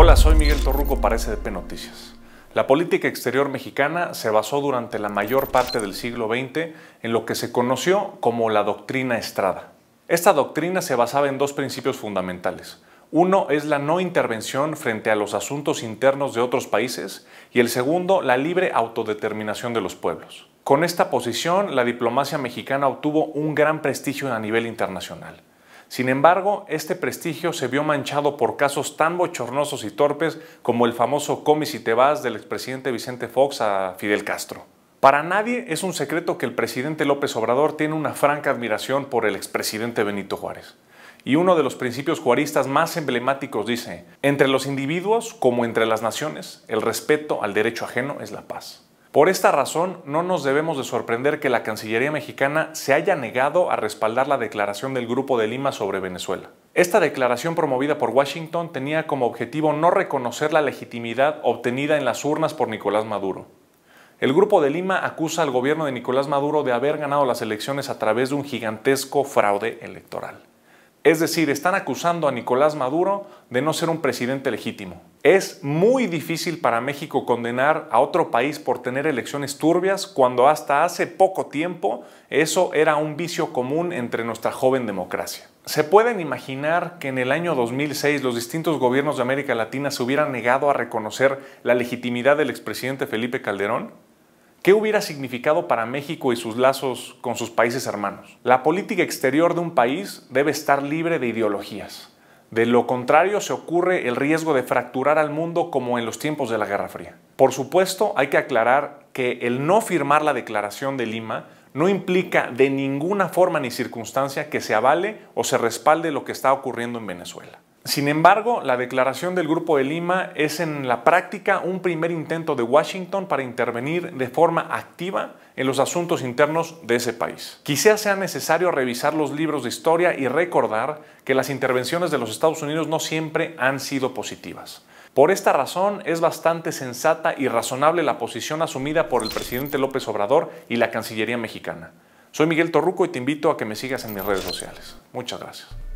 Hola, soy Miguel Torruco para SDP Noticias. La política exterior mexicana se basó durante la mayor parte del siglo XX en lo que se conoció como la doctrina Estrada. Esta doctrina se basaba en dos principios fundamentales. Uno es la no intervención frente a los asuntos internos de otros países y el segundo, la libre autodeterminación de los pueblos. Con esta posición, la diplomacia mexicana obtuvo un gran prestigio a nivel internacional. Sin embargo, este prestigio se vio manchado por casos tan bochornosos y torpes como el famoso cómic y te vas del expresidente Vicente Fox a Fidel Castro. Para nadie es un secreto que el presidente López Obrador tiene una franca admiración por el expresidente Benito Juárez. Y uno de los principios juaristas más emblemáticos dice, entre los individuos como entre las naciones, el respeto al derecho ajeno es la paz. Por esta razón, no nos debemos de sorprender que la Cancillería mexicana se haya negado a respaldar la declaración del Grupo de Lima sobre Venezuela. Esta declaración promovida por Washington tenía como objetivo no reconocer la legitimidad obtenida en las urnas por Nicolás Maduro. El Grupo de Lima acusa al gobierno de Nicolás Maduro de haber ganado las elecciones a través de un gigantesco fraude electoral. Es decir, están acusando a Nicolás Maduro de no ser un presidente legítimo. Es muy difícil para México condenar a otro país por tener elecciones turbias cuando hasta hace poco tiempo eso era un vicio común entre nuestra joven democracia. ¿Se pueden imaginar que en el año 2006 los distintos gobiernos de América Latina se hubieran negado a reconocer la legitimidad del expresidente Felipe Calderón? ¿Qué hubiera significado para México y sus lazos con sus países hermanos? La política exterior de un país debe estar libre de ideologías. De lo contrario, se ocurre el riesgo de fracturar al mundo como en los tiempos de la Guerra Fría. Por supuesto, hay que aclarar que el no firmar la Declaración de Lima no implica de ninguna forma ni circunstancia que se avale o se respalde lo que está ocurriendo en Venezuela. Sin embargo, la declaración del Grupo de Lima es en la práctica un primer intento de Washington para intervenir de forma activa en los asuntos internos de ese país. Quizá sea necesario revisar los libros de historia y recordar que las intervenciones de los Estados Unidos no siempre han sido positivas. Por esta razón es bastante sensata y razonable la posición asumida por el presidente López Obrador y la Cancillería mexicana. Soy Miguel Torruco y te invito a que me sigas en mis redes sociales. Muchas gracias.